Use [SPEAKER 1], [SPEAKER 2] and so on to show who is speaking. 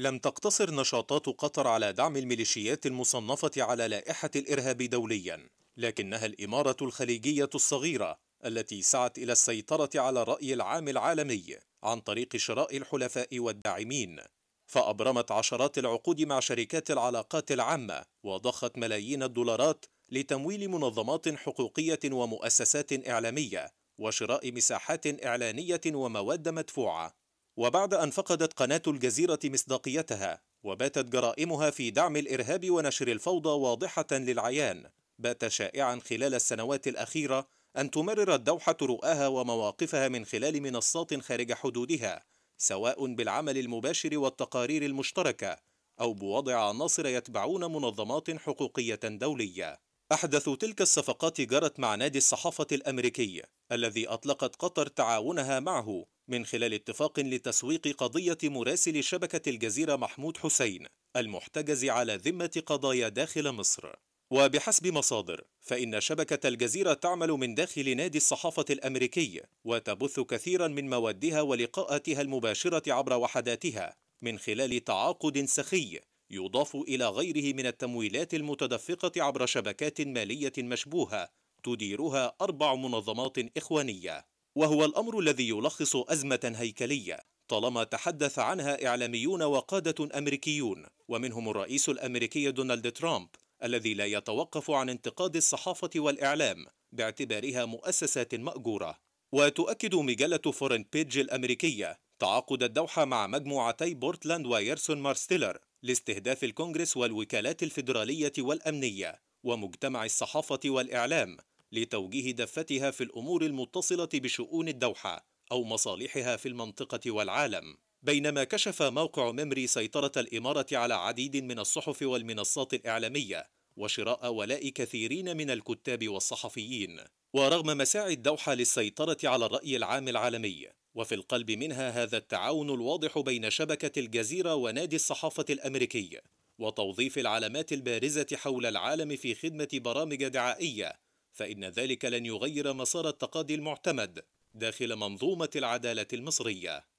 [SPEAKER 1] لم تقتصر نشاطات قطر على دعم الميليشيات المصنفة على لائحة الإرهاب دوليا لكنها الإمارة الخليجية الصغيرة التي سعت إلى السيطرة على الرأي العام العالمي عن طريق شراء الحلفاء والداعمين فأبرمت عشرات العقود مع شركات العلاقات العامة وضخت ملايين الدولارات لتمويل منظمات حقوقية ومؤسسات إعلامية وشراء مساحات إعلانية ومواد مدفوعة وبعد أن فقدت قناة الجزيرة مصداقيتها وباتت جرائمها في دعم الإرهاب ونشر الفوضى واضحة للعيان بات شائعا خلال السنوات الأخيرة أن تمرر الدوحة رؤاها ومواقفها من خلال منصات خارج حدودها سواء بالعمل المباشر والتقارير المشتركة أو بوضع عناصر يتبعون منظمات حقوقية دولية أحدث تلك الصفقات جرت مع نادي الصحافة الأمريكي الذي أطلقت قطر تعاونها معه من خلال اتفاق لتسويق قضية مراسل شبكة الجزيرة محمود حسين المحتجز على ذمة قضايا داخل مصر وبحسب مصادر فإن شبكة الجزيرة تعمل من داخل نادي الصحافة الأمريكي وتبث كثيرا من موادها ولقاءاتها المباشرة عبر وحداتها من خلال تعاقد سخي يضاف إلى غيره من التمويلات المتدفقة عبر شبكات مالية مشبوهة تديرها أربع منظمات إخوانية وهو الأمر الذي يلخص أزمة هيكلية طالما تحدث عنها إعلاميون وقادة أمريكيون ومنهم الرئيس الأمريكي دونالد ترامب الذي لا يتوقف عن انتقاد الصحافة والإعلام باعتبارها مؤسسات مأجورة وتؤكد مجلة فورن بيج الأمريكية تعاقد الدوحة مع مجموعتي بورتلاند ويرسون مارستيلر لاستهداف الكونغرس والوكالات الفيدرالية والأمنية ومجتمع الصحافة والإعلام لتوجيه دفتها في الامور المتصله بشؤون الدوحه او مصالحها في المنطقه والعالم بينما كشف موقع ميمري سيطره الاماره على عديد من الصحف والمنصات الاعلاميه وشراء ولاء كثيرين من الكتاب والصحفيين ورغم مساعي الدوحه للسيطره على الراي العام العالمي وفي القلب منها هذا التعاون الواضح بين شبكه الجزيره ونادي الصحافه الامريكي وتوظيف العلامات البارزه حول العالم في خدمه برامج دعائيه فإن ذلك لن يغير مسار التقاضي المعتمد داخل منظومة العدالة المصرية